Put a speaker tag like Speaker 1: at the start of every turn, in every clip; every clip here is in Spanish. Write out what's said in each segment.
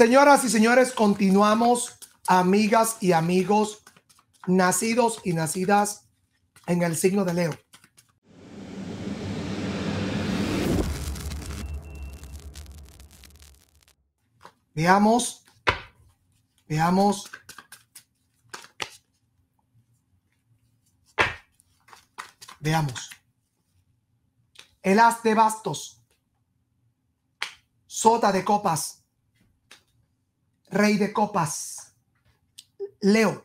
Speaker 1: Señoras y señores, continuamos, amigas y amigos, nacidos y nacidas en el signo de Leo. Veamos, veamos. Veamos. El as de bastos, sota de copas Rey de Copas. Leo,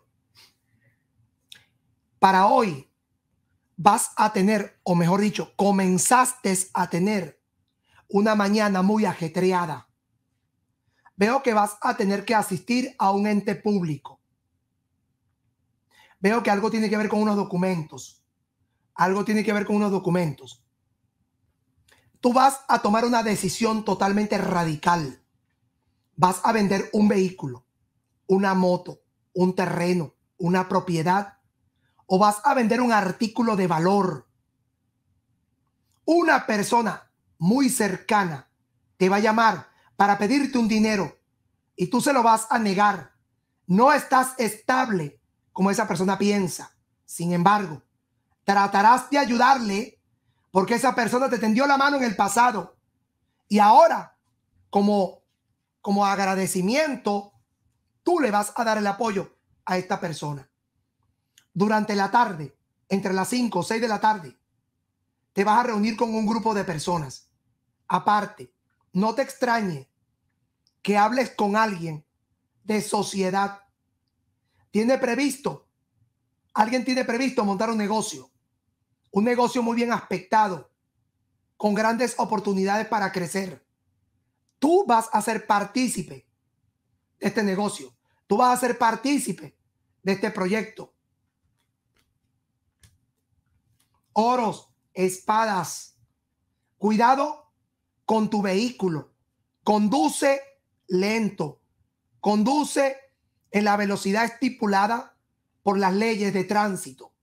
Speaker 1: para hoy vas a tener, o mejor dicho, comenzaste a tener una mañana muy ajetreada. Veo que vas a tener que asistir a un ente público. Veo que algo tiene que ver con unos documentos. Algo tiene que ver con unos documentos. Tú vas a tomar una decisión totalmente radical vas a vender un vehículo, una moto, un terreno, una propiedad, o vas a vender un artículo de valor, una persona muy cercana te va a llamar para pedirte un dinero y tú se lo vas a negar. No estás estable como esa persona piensa. Sin embargo, tratarás de ayudarle porque esa persona te tendió la mano en el pasado y ahora, como como agradecimiento, tú le vas a dar el apoyo a esta persona. Durante la tarde, entre las 5 o 6 de la tarde, te vas a reunir con un grupo de personas. Aparte, no te extrañe que hables con alguien de sociedad. Tiene previsto, alguien tiene previsto montar un negocio, un negocio muy bien aspectado, con grandes oportunidades para crecer. Tú vas a ser partícipe de este negocio. Tú vas a ser partícipe de este proyecto. Oros, espadas. Cuidado con tu vehículo. Conduce lento. Conduce en la velocidad estipulada por las leyes de tránsito.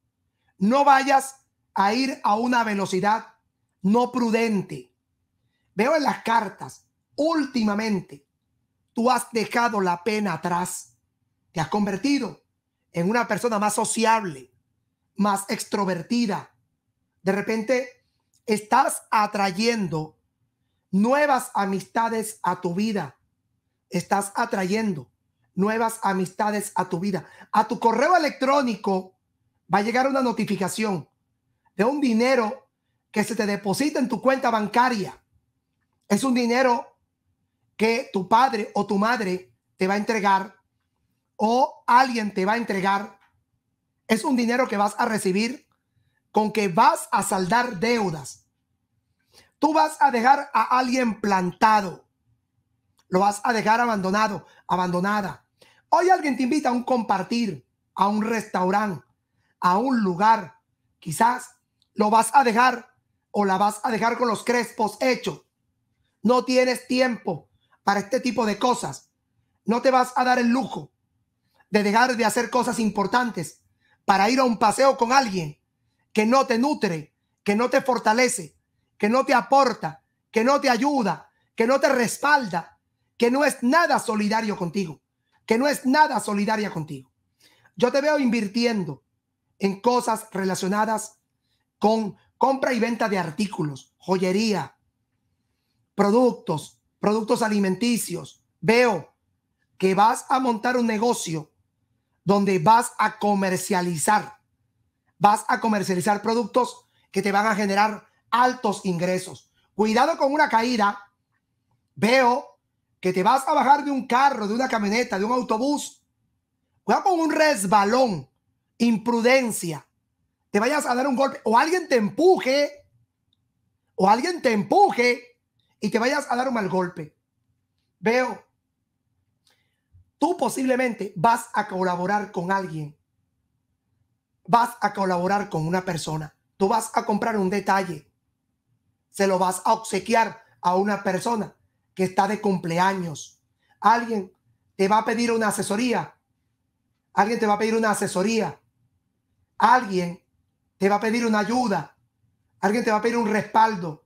Speaker 1: No vayas a ir a una velocidad no prudente. Veo en las cartas últimamente tú has dejado la pena atrás. Te has convertido en una persona más sociable, más extrovertida. De repente estás atrayendo nuevas amistades a tu vida. Estás atrayendo nuevas amistades a tu vida. A tu correo electrónico va a llegar una notificación de un dinero que se te deposita en tu cuenta bancaria. Es un dinero que tu padre o tu madre te va a entregar o alguien te va a entregar, es un dinero que vas a recibir con que vas a saldar deudas. Tú vas a dejar a alguien plantado. Lo vas a dejar abandonado, abandonada. Hoy alguien te invita a un compartir, a un restaurante, a un lugar. Quizás lo vas a dejar o la vas a dejar con los crespos hechos. No tienes tiempo para este tipo de cosas. No te vas a dar el lujo de dejar de hacer cosas importantes para ir a un paseo con alguien que no te nutre, que no te fortalece, que no te aporta, que no te ayuda, que no te respalda, que no es nada solidario contigo, que no es nada solidaria contigo. Yo te veo invirtiendo en cosas relacionadas con compra y venta de artículos, joyería, productos, productos alimenticios, veo que vas a montar un negocio donde vas a comercializar, vas a comercializar productos que te van a generar altos ingresos. Cuidado con una caída. Veo que te vas a bajar de un carro, de una camioneta, de un autobús. Cuidado con un resbalón, imprudencia. Te vayas a dar un golpe o alguien te empuje o alguien te empuje y te vayas a dar un mal golpe. Veo, tú posiblemente vas a colaborar con alguien, vas a colaborar con una persona, tú vas a comprar un detalle, se lo vas a obsequiar a una persona que está de cumpleaños. Alguien te va a pedir una asesoría. Alguien te va a pedir una asesoría. Alguien te va a pedir una ayuda. Alguien te va a pedir un respaldo.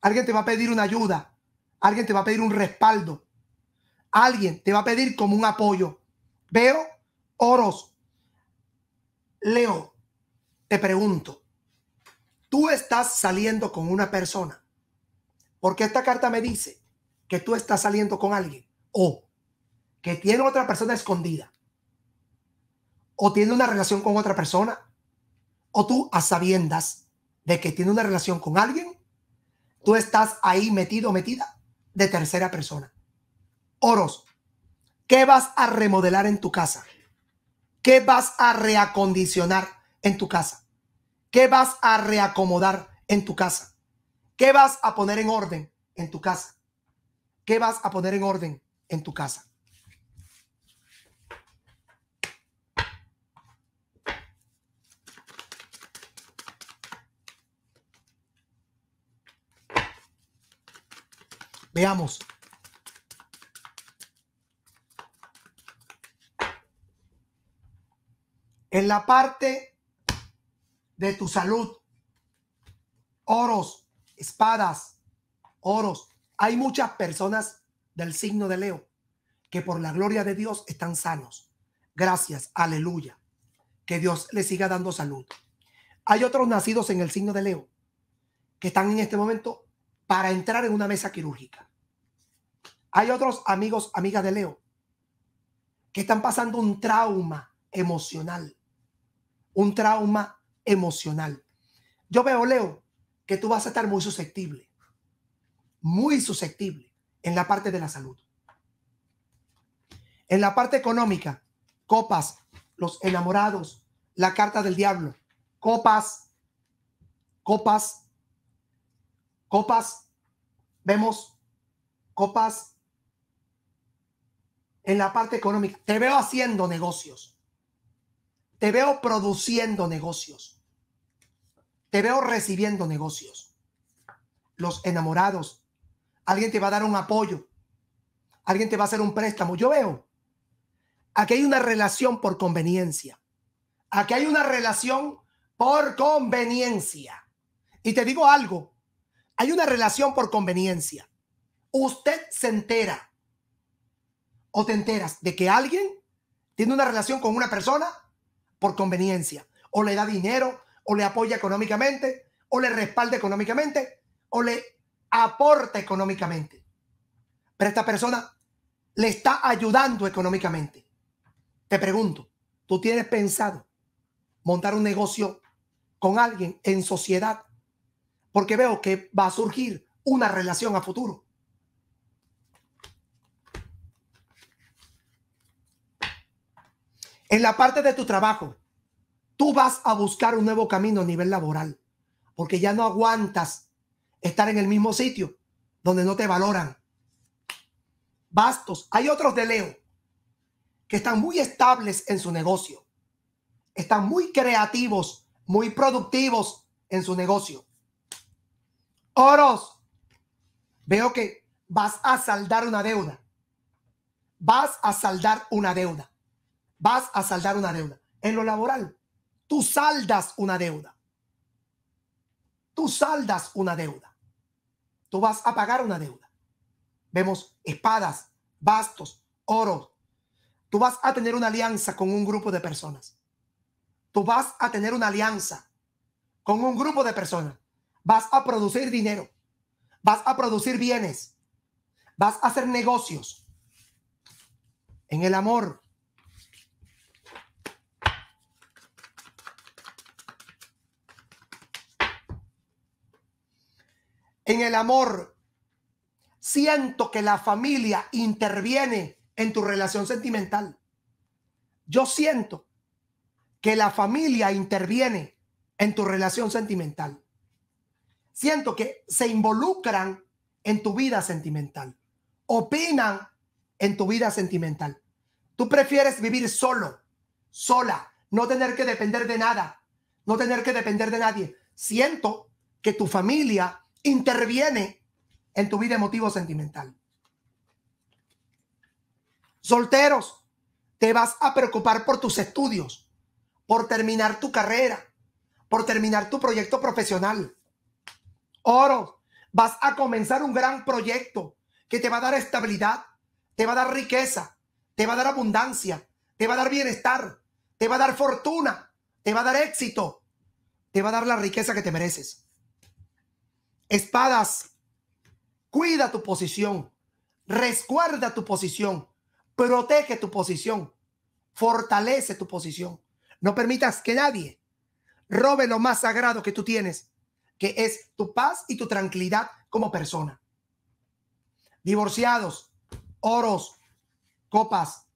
Speaker 1: Alguien te va a pedir una ayuda. Alguien te va a pedir un respaldo. Alguien te va a pedir como un apoyo. Veo oros. Leo, te pregunto. Tú estás saliendo con una persona. Porque esta carta me dice que tú estás saliendo con alguien. O que tiene otra persona escondida. O tiene una relación con otra persona. O tú a sabiendas de que tiene una relación con alguien tú estás ahí metido, metida de tercera persona. Oros, ¿qué vas a remodelar en tu casa? ¿Qué vas a reacondicionar en tu casa? ¿Qué vas a reacomodar en tu casa? ¿Qué vas a poner en orden en tu casa? ¿Qué vas a poner en orden en tu casa? Veamos. En la parte de tu salud, oros, espadas, oros. Hay muchas personas del signo de Leo que por la gloria de Dios están sanos. Gracias, aleluya. Que Dios les siga dando salud. Hay otros nacidos en el signo de Leo que están en este momento para entrar en una mesa quirúrgica. Hay otros amigos, amigas de Leo, que están pasando un trauma emocional. Un trauma emocional. Yo veo, Leo, que tú vas a estar muy susceptible. Muy susceptible en la parte de la salud. En la parte económica, copas, los enamorados, la carta del diablo, copas, copas, copas, vemos copas en la parte económica. Te veo haciendo negocios. Te veo produciendo negocios. Te veo recibiendo negocios. Los enamorados. Alguien te va a dar un apoyo. Alguien te va a hacer un préstamo. Yo veo. Aquí hay una relación por conveniencia. Aquí hay una relación por conveniencia. Y te digo algo, hay una relación por conveniencia. Usted se entera o te enteras de que alguien tiene una relación con una persona por conveniencia, o le da dinero, o le apoya económicamente, o le respalda económicamente, o le aporta económicamente. Pero esta persona le está ayudando económicamente. Te pregunto, ¿tú tienes pensado montar un negocio con alguien en sociedad? Porque veo que va a surgir una relación a futuro. En la parte de tu trabajo, tú vas a buscar un nuevo camino a nivel laboral, porque ya no aguantas estar en el mismo sitio donde no te valoran. Bastos. Hay otros de Leo que están muy estables en su negocio. Están muy creativos, muy productivos en su negocio. Oros, veo que vas a saldar una deuda. Vas a saldar una deuda vas a saldar una deuda. En lo laboral, tú saldas una deuda. Tú saldas una deuda. Tú vas a pagar una deuda. Vemos espadas, bastos, oro. Tú vas a tener una alianza con un grupo de personas. Tú vas a tener una alianza con un grupo de personas. Vas a producir dinero. Vas a producir bienes. Vas a hacer negocios. En el amor, en el amor, siento que la familia interviene en tu relación sentimental. Yo siento que la familia interviene en tu relación sentimental. Siento que se involucran en tu vida sentimental. Opinan en tu vida sentimental. Tú prefieres vivir solo, sola, no tener que depender de nada, no tener que depender de nadie. Siento que tu familia interviene en tu vida emotivo sentimental. Solteros, te vas a preocupar por tus estudios, por terminar tu carrera, por terminar tu proyecto profesional. Oro, vas a comenzar un gran proyecto que te va a dar estabilidad, te va a dar riqueza, te va a dar abundancia, te va a dar bienestar, te va a dar fortuna, te va a dar éxito, te va a dar la riqueza que te mereces. Espadas, cuida tu posición, resguarda tu posición, protege tu posición, fortalece tu posición. No permitas que nadie robe lo más sagrado que tú tienes, que es tu paz y tu tranquilidad como persona. Divorciados, oros, copas.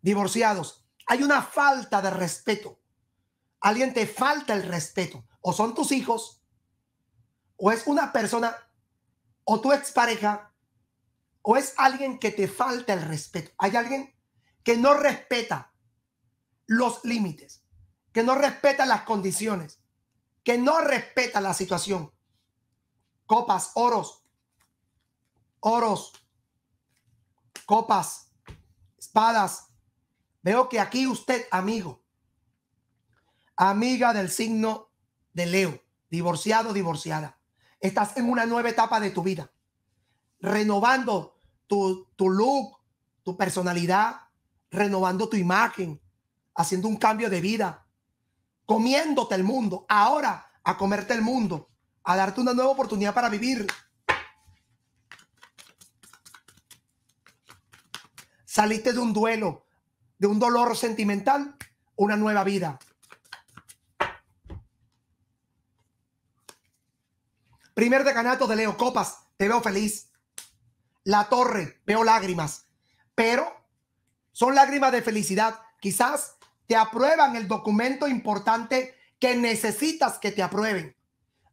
Speaker 1: Divorciados, hay una falta de respeto. Alguien te falta el respeto. O son tus hijos, o es una persona, o tu expareja, o es alguien que te falta el respeto. Hay alguien que no respeta los límites, que no respeta las condiciones, que no respeta la situación. Copas, oros, oros, copas, espadas. Veo que aquí usted, amigo, amiga del signo de Leo, divorciado, divorciada. Estás en una nueva etapa de tu vida, renovando tu, look, tu personalidad, renovando tu imagen, haciendo un cambio de vida, comiéndote el mundo, ahora a comerte el mundo, a darte una nueva oportunidad para vivir. Saliste de un duelo, de un dolor sentimental, una nueva vida. Primer decanato de Leo Copas, te veo feliz. La torre, veo lágrimas, pero son lágrimas de felicidad. Quizás te aprueban el documento importante que necesitas que te aprueben.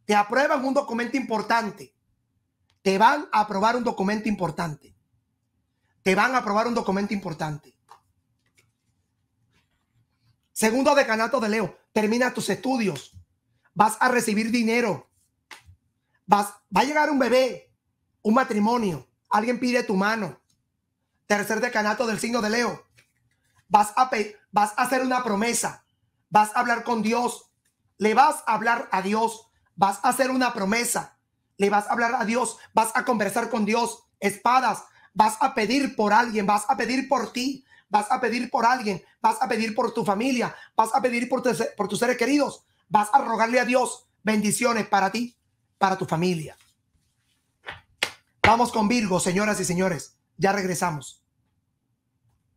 Speaker 1: Te aprueban un documento importante. Te van a aprobar un documento importante. Te van a aprobar un documento importante. Segundo decanato de Leo, termina tus estudios. Vas a recibir dinero va a llegar un bebé, un matrimonio, alguien pide tu mano. Tercer decanato del signo de Leo. Vas a, vas a hacer una promesa, vas a hablar con Dios, le vas a hablar a Dios, vas a hacer una promesa, le vas a hablar a Dios, vas a conversar con Dios, espadas, vas a pedir por alguien, vas a pedir por ti, vas a pedir por alguien, vas a pedir por tu familia, vas a pedir por, por tus seres queridos, vas a rogarle a Dios bendiciones para ti para tu familia. Vamos con Virgo, señoras y señores. Ya regresamos.